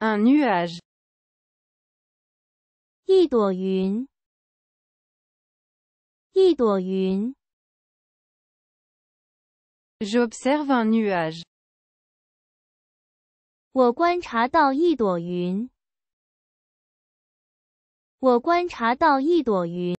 一云朵云。我观察到一朵云。我观察到一朵云。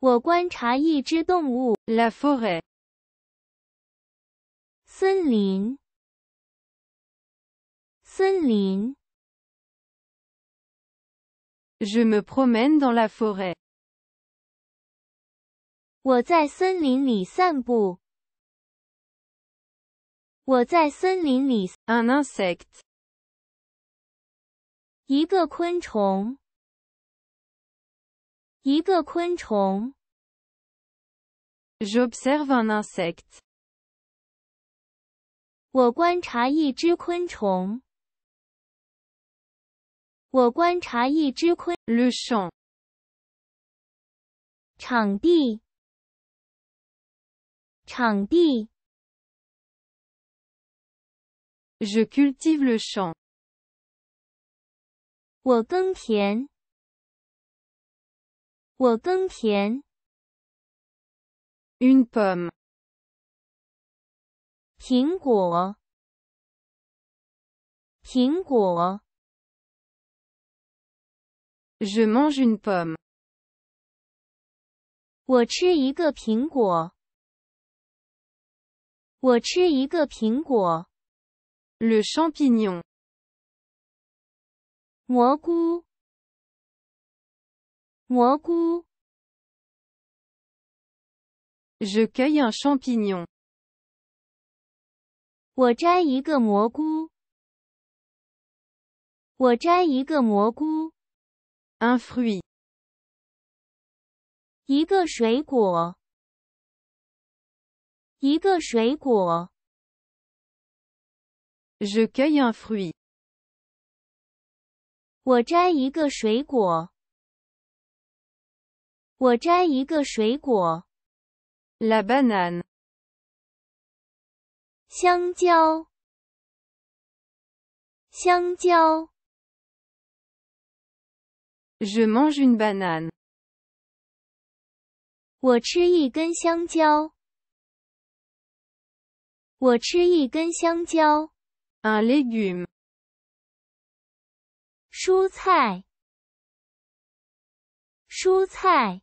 我观察一只动物。La forêt，森林。森林。Je me promène dans la forêt。我在森林里散步。我在森林里。Un insecte，一个昆虫。一个昆虫。J'observe un insecte。我观察一只昆虫。我观察一只昆。Le champ。场地。场地。Je cultive le champ。我耕田。我耕田。Une pomme，苹果，苹果。Je mange une pomme。我吃一个苹果。我吃一个苹果。Le champignon，蘑菇。蘑菇。Je cueille un champignon。我摘一个蘑菇。我摘一个蘑菇。Un fruit。一个水果。一个水果。Je cueille un fruit。我摘一个水果。我摘一个水果。La banane，香蕉。香蕉。Je mange une banane。我吃一根香蕉。我吃一根香蕉。a l i m e n t 蔬菜。蔬菜。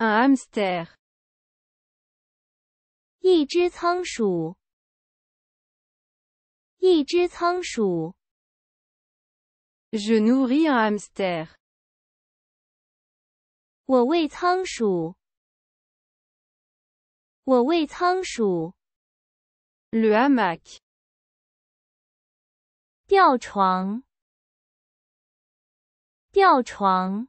u hamster，一只仓鼠。一只仓鼠。Je nourris un hamster。我喂仓鼠。我喂仓鼠。Le hamac，吊床。吊床。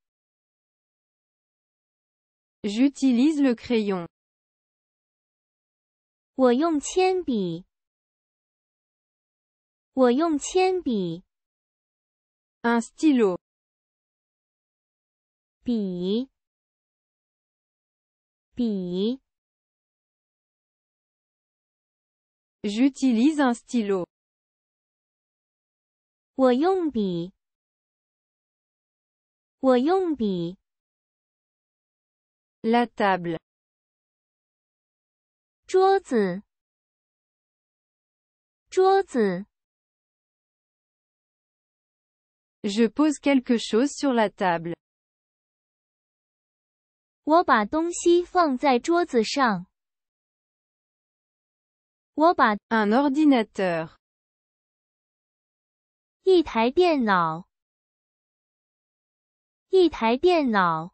J'utilise le crayon. Oyom tien bi. Oyom tien bi. Un stylo. Pi. Pi. J'utilise un stylo. Oyom bi. Oyom bi. La table. Je pose quelque chose sur la table. 我把东西放在桌子上。我把 un ordinateur 一台电脑,一台电脑.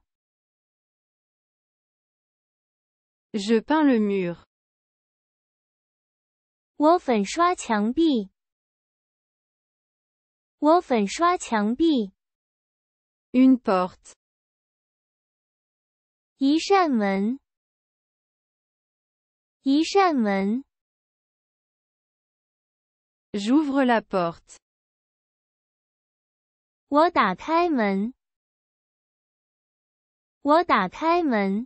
Je peins le mur. Wolfenschwartiang B. Wolfenschwartiang B. Une porte. Yi-Shemen. yi J'ouvre la porte. what at he what at